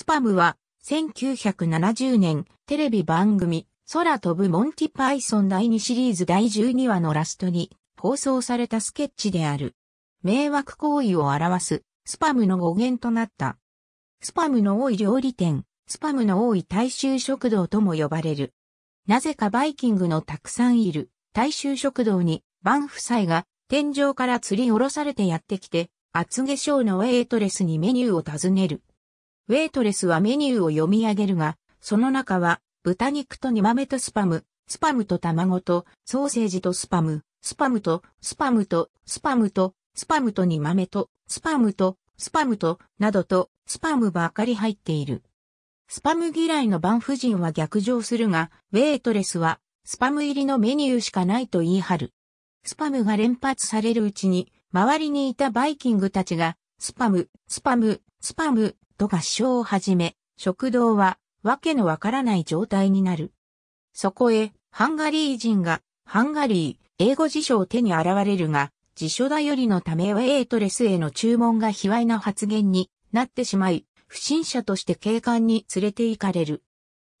スパムは、1970年、テレビ番組、空飛ぶモンティパイソン第2シリーズ第12話のラストに、放送されたスケッチである。迷惑行為を表す、スパムの語源となった。スパムの多い料理店、スパムの多い大衆食堂とも呼ばれる。なぜかバイキングのたくさんいる大衆食堂に、バン夫妻が天井から吊り下ろされてやってきて、厚化粧のウェイトレスにメニューを尋ねる。ウェイトレスはメニューを読み上げるが、その中は、豚肉と煮豆とスパム、スパムと卵と、ソーセージとスパム、スパムと、スパムと、スパムと、スパムと煮豆と、スパムと、スパムと、などと、スパムばかり入っている。スパム嫌いのバン夫人は逆上するが、ウェイトレスは、スパム入りのメニューしかないと言い張る。スパムが連発されるうちに、周りにいたバイキングたちが、スパム、スパム、スパム、と合唱を始め、食堂はわけのわからない状態になる。そこへ、ハンガリー人が、ハンガリー、英語辞書を手に現れるが、辞書頼りのためはエイトレスへの注文が卑猥な発言になってしまい、不審者として警官に連れて行かれる。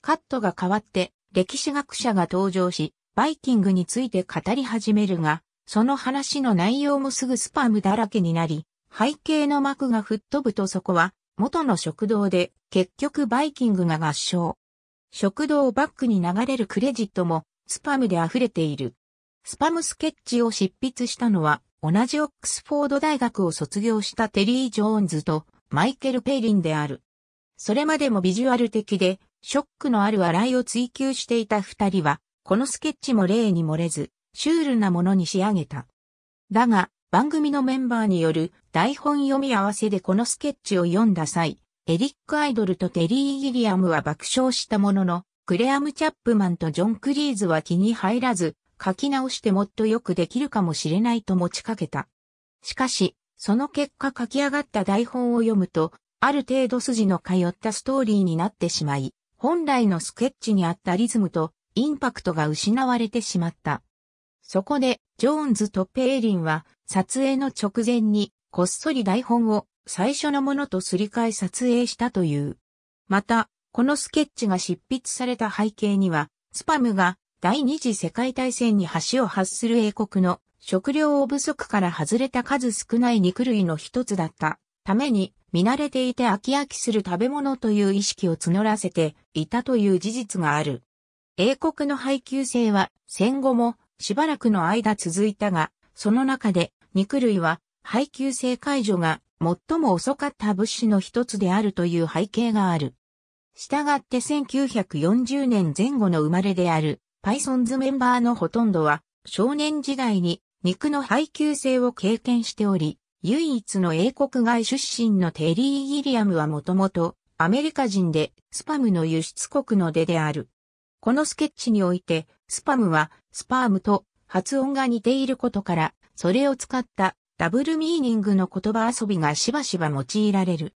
カットが変わって、歴史学者が登場し、バイキングについて語り始めるが、その話の内容もすぐスパムだらけになり、背景の幕が吹っ飛ぶとそこは、元の食堂で結局バイキングが合唱。食堂をバックに流れるクレジットもスパムで溢れている。スパムスケッチを執筆したのは同じオックスフォード大学を卒業したテリー・ジョーンズとマイケル・ペイリンである。それまでもビジュアル的でショックのある笑いを追求していた二人はこのスケッチも例に漏れずシュールなものに仕上げた。だが番組のメンバーによる台本読み合わせでこのスケッチを読んだ際、エリック・アイドルとテリー・ギリアムは爆笑したものの、クレアム・チャップマンとジョン・クリーズは気に入らず、書き直してもっとよくできるかもしれないと持ちかけた。しかし、その結果書き上がった台本を読むと、ある程度筋の通ったストーリーになってしまい、本来のスケッチにあったリズムとインパクトが失われてしまった。そこで、ジョーンズとペーリンは、撮影の直前に、こっそり台本を最初のものとすり替え撮影したという。また、このスケッチが執筆された背景には、スパムが第二次世界大戦に橋を発する英国の食料を不足から外れた数少ない肉類の一つだったために見慣れていて飽き飽きする食べ物という意識を募らせていたという事実がある。英国の配給制は戦後もしばらくの間続いたが、その中で肉類は配給性解除が最も遅かった物資の一つであるという背景がある。したがって1940年前後の生まれであるパイソンズメンバーのほとんどは少年時代に肉の配給性を経験しており、唯一の英国外出身のテリー・ギリアムはもともとアメリカ人でスパムの輸出国の出である。このスケッチにおいてスパムはスパームと発音が似ていることからそれを使ったダブルミーニングの言葉遊びがしばしば用いられる。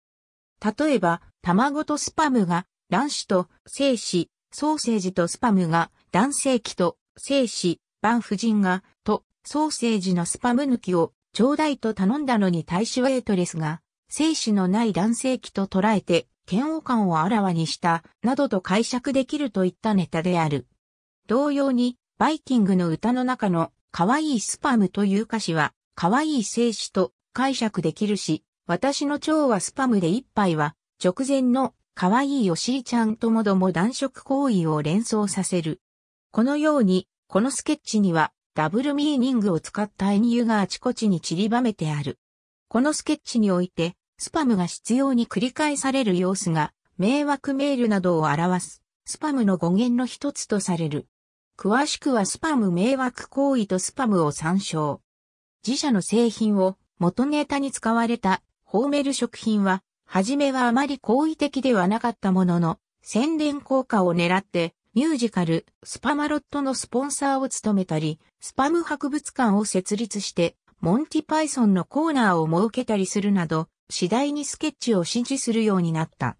例えば、卵とスパムが卵子と精子、ソーセージとスパムが男性器と精子、万婦人がとソーセージのスパム抜きをちょうだいと頼んだのに対しウェイトレスが精子のない男性器と捉えて嫌悪感をあらわにしたなどと解釈できるといったネタである。同様にバイキングの歌の中の可愛いスパムという歌詞は、可愛い静止と解釈できるし、私の蝶はスパムで一杯は、直前の可愛いおしりちゃんともども断色行為を連想させる。このように、このスケッチには、ダブルミーニングを使ったエニがあちこちに散りばめてある。このスケッチにおいて、スパムが必要に繰り返される様子が、迷惑メールなどを表す、スパムの語源の一つとされる。詳しくはスパム迷惑行為とスパムを参照。自社の製品を元ネタに使われたホーメル食品は、はじめはあまり好意的ではなかったものの、宣伝効果を狙って、ミュージカル、スパマロットのスポンサーを務めたり、スパム博物館を設立して、モンティパイソンのコーナーを設けたりするなど、次第にスケッチを支持するようになった。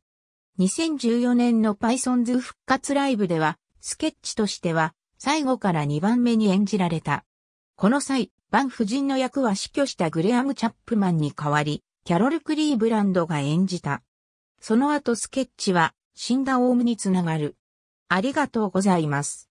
2014年のパイソンズ復活ライブでは、スケッチとしては、最後から2番目に演じられた。この際、バン夫人の役は死去したグレアム・チャップマンに代わり、キャロル・クリーブランドが演じた。その後スケッチは、死んだオウムにつながる。ありがとうございます。